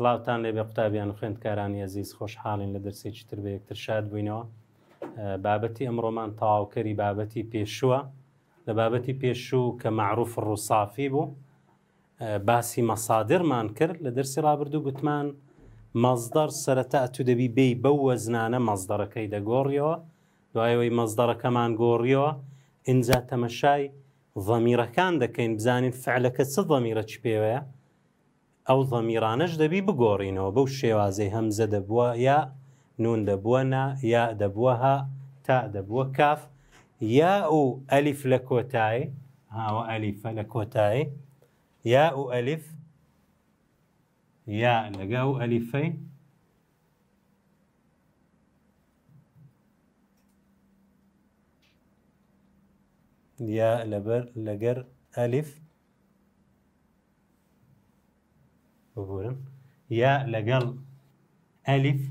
سلااوان لێ بە قوتابیان خوێندکارانی عزیز خۆشحاڵین لە دەرسی چتر بە یەکتر شاد بووینەوە بابەتی ئەمڕۆمان تاواوکەری بابەتی پێشووە لە بابەتی پێشوو کە معروف ڕووسافی بوو باسی مەسادرمان کرد لە دەرسی رابرردوو گوتمان مەزدەر سەرەتا تو دەبی بێی بەو وەزنانە مەزدەرەکەی دەگۆڕیەوە دوایەوەی مەزدەرەکەمان گۆڕیەوە اینجا تەمەشای ڤەمیرەکان دەکەین بزانین فعلەکە چ ڤەمیرە چ پێوەیە او ضميرانش دبي بغورين بو شيوازي همزه دبوا يا نون دبونا يا دبوها تاء دبوا كاف ياء الف لكوتاي ها الف لكوتاي ياء الف ياء لقاو الفين يا لبر لجر ألف ببورن يا لقل ألف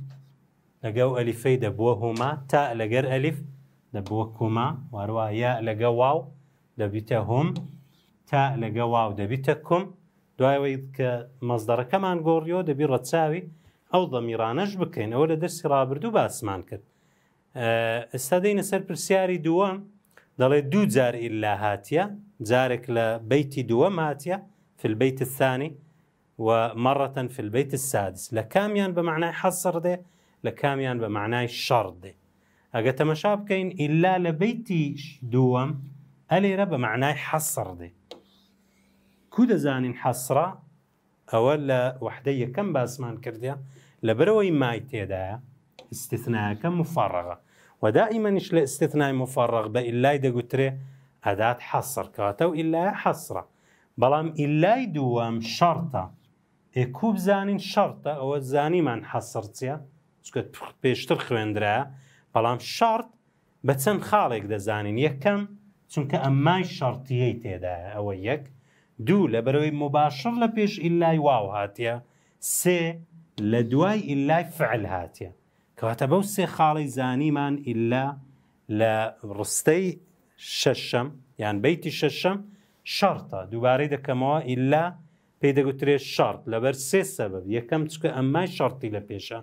لقاو ألفي دبوهما تا لقر ألف دبوكما واروا يا لقاو واو دبتهم تا لقاو واو دبتكم دواي ويدك مصدر كمان غوريو دبي رتساوي أو ضميرانش بكين أولا درسي رابر دو باس مانكر أه استادين سر برسياري دوام دلي دو زار إلا هاتيا زارك لبيتي دوام هاتيا في البيت الثاني ومرة في البيت السادس لكاميان بمعنى حصر ده لكاميان بمعنى شر ده اگه تماشا كين إلا لبيتي بەیتی ألي رب معنى حصر ده دێ زان حصرة أولا وحدية كم باسمان کردیا لەبەرەوەی مای تێدایە استثناء مفەڕغە ودائیمەنیش لە استثنای مفەڕغ بە ئللای قتري ئەدات حصر كاتو إلا حصرة بلام إلا ئللای شرطه ئێکوب زانین شەرتە ئەوە زانیمان حەسەرچە چکە پێشتر خوێندرایە بەڵام شارت بە چەند خاڵێک دەزانین یەکەم چونکە ئەمای شارتیەی تێدایە ئەوە یەک دوو لە بەرەوەی مباشر لە پێش ئیلای واو هاتیە سێ لە دوای ئیلای فعل هاتیە کەواتە بەو سێ خاڵی زانیمان ئیلا لە ڕستەی شەشەم یان بەیتی شەشەم شارتە دووبارەی دەکەمەوە ئیلا پێی دەگوترێت شارت لەبەر سێ سەبب یەکەم چکە ئەمای شارتی لە پێشە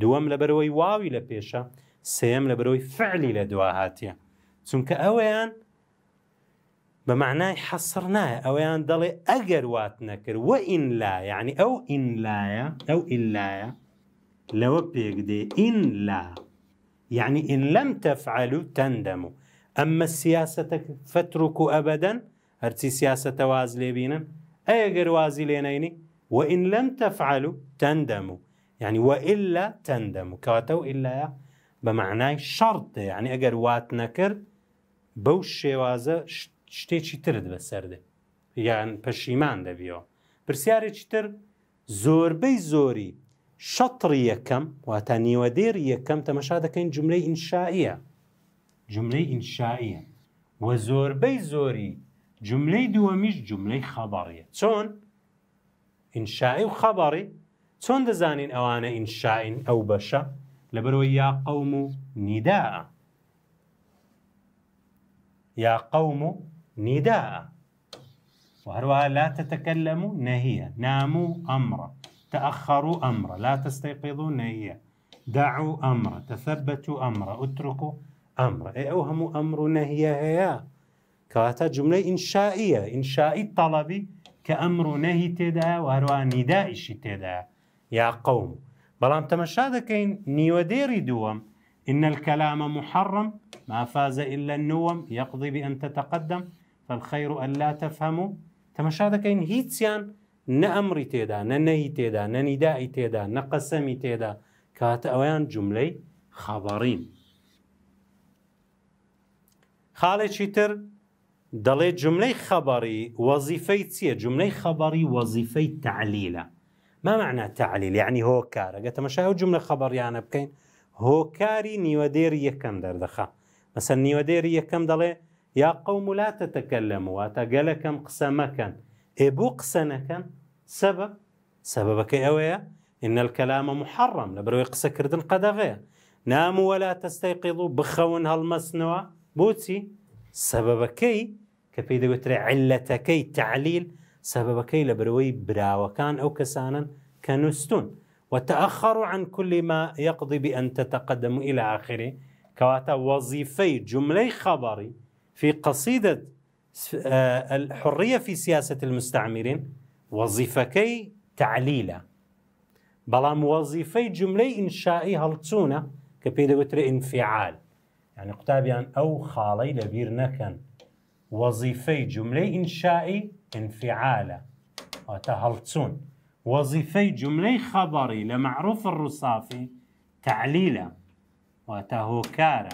دووەم لە بەرەوەی واوی لپیشه سیم سێم لە بەرەوەی فعلی لە دواهاتیە چونکە ئەویان بە معنای حەسر نایە ئەویان دەڵێ ئەگەر وات نەکرد وە ئینلا یعنی او این لا ئلایە لەوە پێک إن لا يعني إن لم تفعلوا تندموا أما السياسة فتركوا أبدا أرتي سياسة وازلي بينا ئەیە گەروازی لێنینی وئین لەم تەفعل و تەندەم و یعنی وئللا تەندەم و کەواتە و ئللاە بە معنای شەڕتە یعنی ئەگەر وات نەکرد بەو شێوازە شتێکی ترت بەسەردە یان پەشیمان دەبیەوە پرسیارێکی تر زۆربەی زۆری شەڕی یەکەم واتە نیوەدێر یەکەم تەمەشا دەکەین جملەی ئینشائیە جملەی ئینشائیە وە زۆربەی زۆری جمله دووەمیش جمله خبرية. چۆن إنشاء و خەبەڕی چۆن دەزانین ئەوانە ئینشاعین او بەشە لەبەرەوەی یا قەوم نداء یا نداء وهروها لا تتكلموا نهية ناموا أمرا تأخروا أمرا لا تستيقظوا نهية دعوا أمرا تثبتوا أمرا اتركوا أمرا أوهموا أمر إيه، نهية هيا كواتا جمله انشائيه انشائي تەڵەبی كامر نهي و وهروا ندائش و يا نیدائیشی تێدا یا قوم بەڵام تەمەشا دەکەین نیوەدێری دووەم إن الكلام محرم ما فاز إلا النوم يقضي بأن تتقدم فالخير ألا تفهموا تمشى كين هيتسيان نامر تيدا ننهي تيدا نندائي تيدا نقسمي تيدا كات اويان جمله خبرين خالد شتر جملة خبري خەبەری وەزیفەی جملة جملەی خەبەری وەزیفەی ما مامعنا تعلیل یعنی هۆکارە گە تەمەشای و جملە خەبەریانە بکەین هۆکاری نیوەدێری یەکەم دەردەخە مەسەر نیوەدێری یەکەم دەڵێ یا قەوم لا تتكلم واتە گەلەکەم قسە مەکەن ئێ بۆ قسە نەکەن سبب سببەکەی اويا إن الكلام محرم لبروي قسە کردن قەدەغەیە نام ولا تستيقظوا بخەون بوتي سبب كي کە پێی علة كي تعليل سبب كي لبروي برا وكان أو كسانا كنستون وتأخر عن كل ما يقضي بأن تتقدم إلى آخره كواتا وظيفي جملي خبري في قصيدة آه، الحرية في سياسة المستعمرين وظيفكي تعليلة بلا موظيفي جملي إنشائي هلتونة كبيدة وتر انفعال يعني قتابيان أو خالي لبير نكن وظيفي جملة إنشائي انفعالة وتهلتون وظيفي جملة خبري لمعروف الرصافي تعليلة وتهوكارة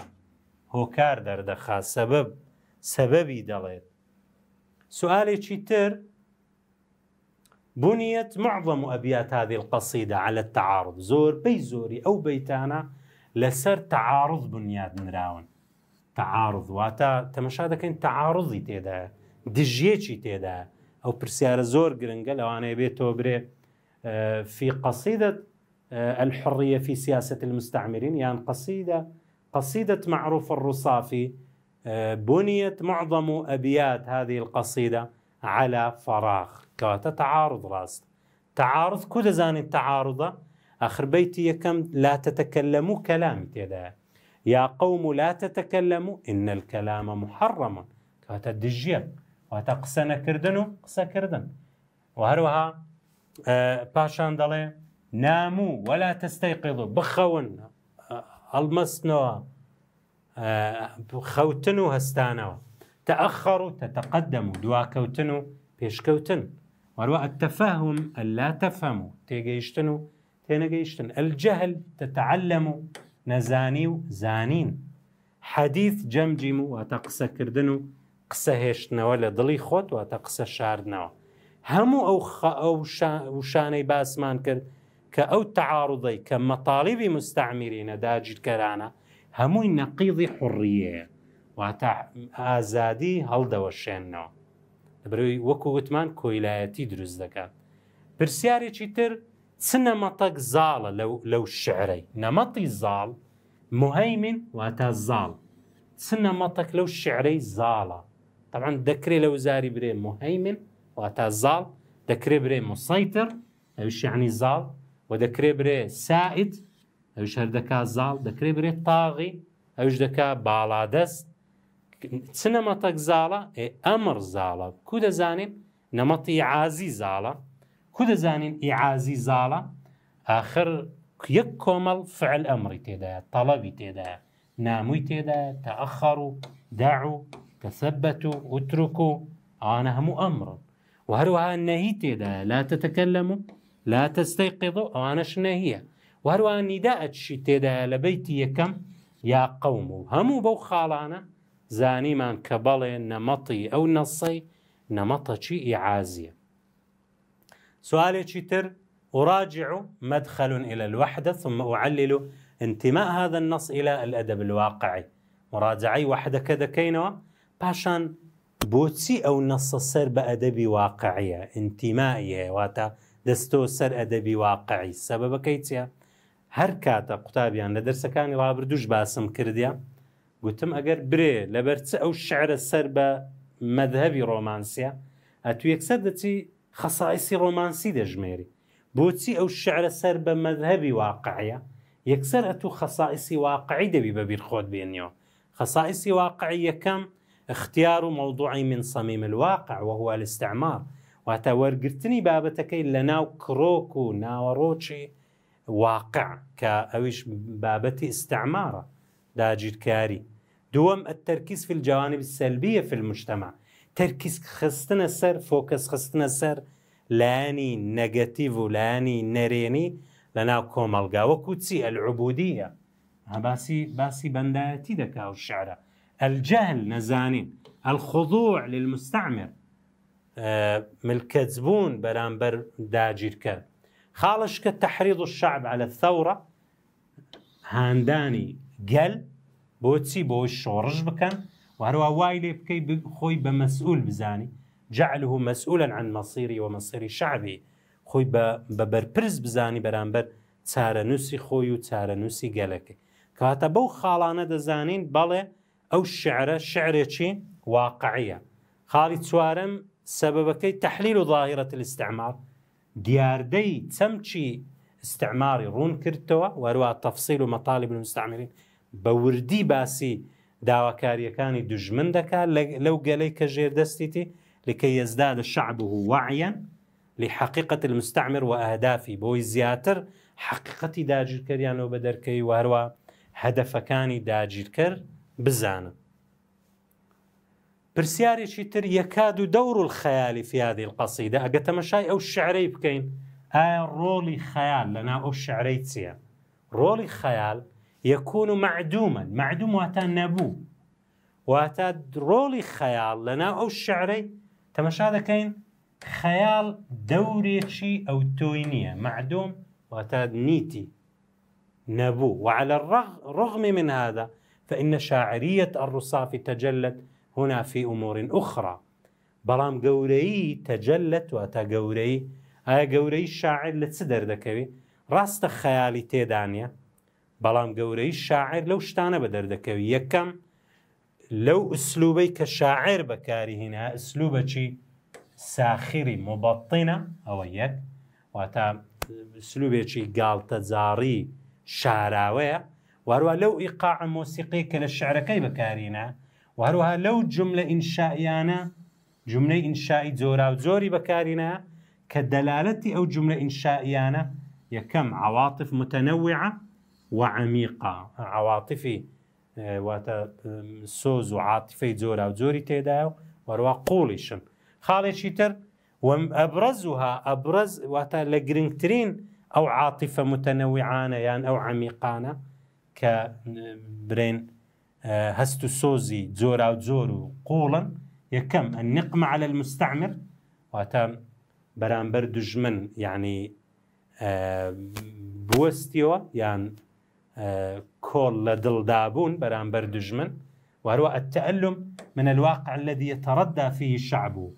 هوكار دردخا سبب سببي دليل سؤالي تشيتر بنيت معظم أبيات هذه القصيدة على التعارض زور بي زوري أو بيتانا لسر تعارض بنياد نراون تعارض واتا تمشا دەکەین تەعاڕضی تێدایە دژیەکی تێدایە ئەو پرسیارە زۆر گرنگە لەوانەیە بێت تۆ برێ في قصيدة الحرية في سياسة المستعمرين يعني قصيدة قصيدة معروف الرصافي بنيت معظم أبيات هذه القصيدة على فراغ كواتا تعارض راس تعارض كل زاني التعارضة آخر بيتي كم لا تتكلموا كلام تيدا يا قوم لا تتكلموا إن الكلام محرم كهتا الدجية وهتا قسنا كردن قسا كردن وهروها آه باشان دلي ناموا ولا تستيقظوا بخون آه، المسنوا آه، بخوتنو خوتنوا هستانوا تأخروا تتقدموا كوتنو بيش كوتن وروى التفاهم لا تفهموا تيجيشتنو تينجيشتن الجهل تتعلموا نەزانی و زانین حەدیث جەمجیم و واتە قسەکردن و قسە هێشتنەوە لە دڵی خۆت واتە قسە شاردنەوە هەموو ئەو ئەو وشانەی باسمان کرد کە ئەو تەعاڕدەی کە مەتاالبی مستعمیرینە داگیرکەرانە هەمووی نەقیضی حڕیەیە واتە ئازادی هەڵدەوە شێنەوە لەبروی وەکو وتمان کۆیلایەتی دروست دەکات پرسیارێکی تر سنمطق زال لو لو الشعري نمطي زال مهيمن واتا زال سنمطق لو الشعري زال طبعا ذكري لو زاري بري مهيمن واتا زال ذكري بري مسيطر ايش يعني زال وذكري بري سائد ايش هردكا زال ذكري بري طاغي ايش دكا بالادس سنمطق زال امر زال كود زاني نمطي عازي زالا کو زانين إعازي زالة آخر یەک فعل ئەمری تێدایە تەڵەوی تێدایە نامووی تێدایە تأخروا دعوا تثبتوا اتركوا أنا و أمر و ئانە هەموو لا تتكلموا لا تستيقظوا أنا نەهیە وهروان نیداەتشی تێدایە تيدا لبيتي يكم يا قوم هم بو خالانا زاني من كبل نمطي أو نصي نمطة نەمەتەچی ئیعازیە سؤال تر أراجع مدخل إلى الوحدة ثم أعلل انتماء هذا النص إلى الأدب الواقعي مراجعي وحدة كذا كينوا باشان بوتسي أو نص السر بأدبي واقعية انتمائية واتا دستو سر أدبي واقعي السبب كيتيا هەر قتابيا قوتابیان لە دەرسەکانی ڕابردوش باسم كرديا قلتم ئەگەر بري لبرت أو الشعر السر بمذهبي رومانسيا ڕۆمانسیە ئەتو خەسایسی رومانسي دەژمێری بۆچی ئەو شعرە سەر بە مەذهبی واقعە یەکسەر ئە تو خەسایسی واقعی دەبی بەبییر خۆت بێنیەوە خەسایسی واقعی یەکەم اختیار و من سەمیم الواقع وهو الاستعمار واتە وەرگرتنی بابەتەکەی لە ناو کرۆک و ناوەڕۆکی واقع کە ئەویش بابەتی استعمارە داگیرکاری دووەم التركيز في الجوانب السلبية في المجتمع تركيز خستنا سر فوكس خستنا سر لاني نيجاتيف ولاني نريني لنا لە ناو کۆمەلگاوەکو چی باسي هەباسی باسی بەندایەتی دەکا و شعرە للمستعمر آه، ملكتبون برامبر داجير كان خالش كتحريض الشعب على الثورة هانداني قل بوتسي بو الشورج بكن وهروا وايلي بكي خوي بمسؤول بزاني جعله مسؤولا عن مصيري ومصير شعبي خوي ببربرز بزاني برانبر تارا نووسی خوي و چارە نوسي گەلەکە کاتە بو خالانا دەزانین بەڵێ او الشعر شعرێکی واقعە واقعية خالي سەبەکەی سبب كي تحليل ظاهرة الاستعمار ديار دي تمشي استعماري وەروە تەفسیل و مەطالب المستعمرین بە وردی داواکاریەکانی دژمن دەکات لەو گەلەی کە ژێردەستیتی لکە یزدا لە شعبه وعیان لحقیقت المستعمر و ئەهدافی بۆی زیاتر حقیقەتی داگیرکەریانەوە بە دەرکەی واروە هەدفەکانی داگیرکرد بزانم. پرسیارێکی تر یەکاد و دەور و خەیالی فیادی قەسیدا ئەگە تەمەشای ئەو شعرەی بکەین ئایا ڕۆڵی خەیال لەنا ئەو شعرەی چییە؟ ڕۆڵی خەیال يكون معدوما معدوم واتا نبو واتا خيال لنا او الشعري تمشى هذا كاين خيال دوري شي او توينيه معدوم واتا نيتي نبو وعلى الرغم من هذا فإن شاعرية الرصافي تجلت هنا في أمور أخرى برام گەورەی تجلت واتا تا اي ئایا الشاعر لتسدر ذكري راست خيالي تي خەیالی بلام گەورەی شاعر لو شتانە بە دەردەکەوی یەکەم لەو ئسلوبەی کە شاعر بەکاری هینە ئسلوبەچی ساخیری مبەتینە ئەوە یەک واتە سلوبێکی گاڵتەجاری شاراوەیە وارووە لەو ئیقا مۆسیقی کە لە شعرەکەی و هروها لو جمله ئینشائیانە جمله ئینشایی زورا و جۆری بەکارینە کە دەلالەتی ئەو جملە ئینشائیانە یەکەم عواطف متنوعه وعميقة عواطفي واتە سۆز و زورا وزوري و جۆری تێدایە و وەروە قوڵیشن خاڵێکی تر ئەبرەزها ئەبرز واتە لە گرنگترین ئەو عاتیفە متەنەویعاانە يعني یان ئەو عمیقانە کە برێن هەست آه، و على المستعمر واتە برامبر دجمن يعني آه، بوستيو يعني كل دل دابون بران بردجمن وهو التألم من الواقع الذي يتردى فيه الشعب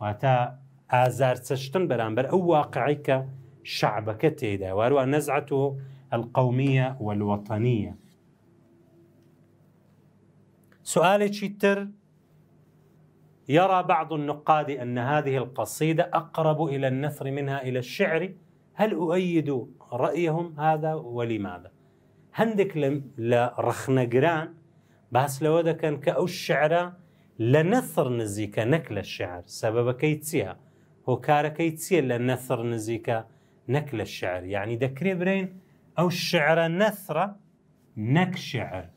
واتا آزار تشتن بران بر أو شعبەکە شعبك تيدا وهو نزعته القومية والوطنية سؤال تشيتر يرى بعض النقاد أن هذه القصيدة أقرب إلى النثر منها إلى الشعر هل أؤيد رأيهم هذا ولماذا؟ هندك لا لرخنا جران بس لو ده كان كأو الشعرة لنثر نزيكا نكل الشعر سبب كيتسيها هو كار كيتسيا لنثر نزيكا نكل الشعر يعني ده كريبرين أو الشعر نثرة نك شعر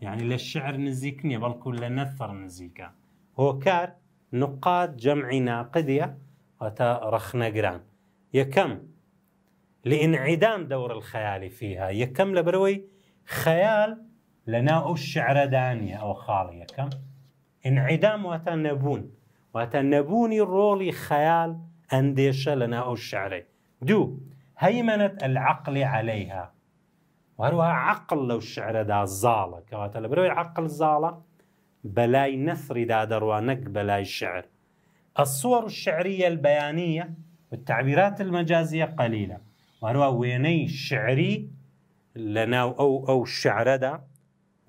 يعني للشعر نزيكني بل كل نثر نزيكا هو كار نقاد جمعي ناقدية وتا رخنا جران يا كم لانعدام دور الخيالي فيها يكم لبروي خيال لنا او الشعر دانية او خالية كم انعدام واتا نبون واتا نبوني رولي خيال انديشة لنا او الشعر دو هيمنة العقل عليها وهروها عقل لو الشعر دا زالة كواتا لبروي عقل زالة بلاي نثري دا دروانك بلاي شعر الصور الشعرية البيانية والتعبيرات المجازية قليلة وارووا وێنەی شعری لە ناو ئەو ئەو شعرەدا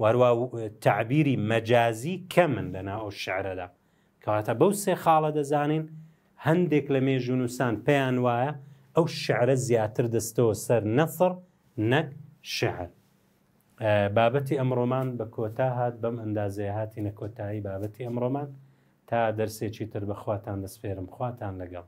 وارووا تعبیری مەجازی کەمن لە ناو ئەو شعرەدا کەواتە بەو سێ خاڵە دەزانین هەندێک لە مێژ نووسان پێیان وایە ئەو شعرە زیاتر دەستەوە سەر نەفر نەک شعر بابەتی ئەمڕۆمان بە کۆتا هات بەم ئەندازەیە هاتی نەکۆتایی بابەتی ئەمڕۆمان تا دەرسێکی تر بەخواتان دەسپێرم خواتان لەگەڵ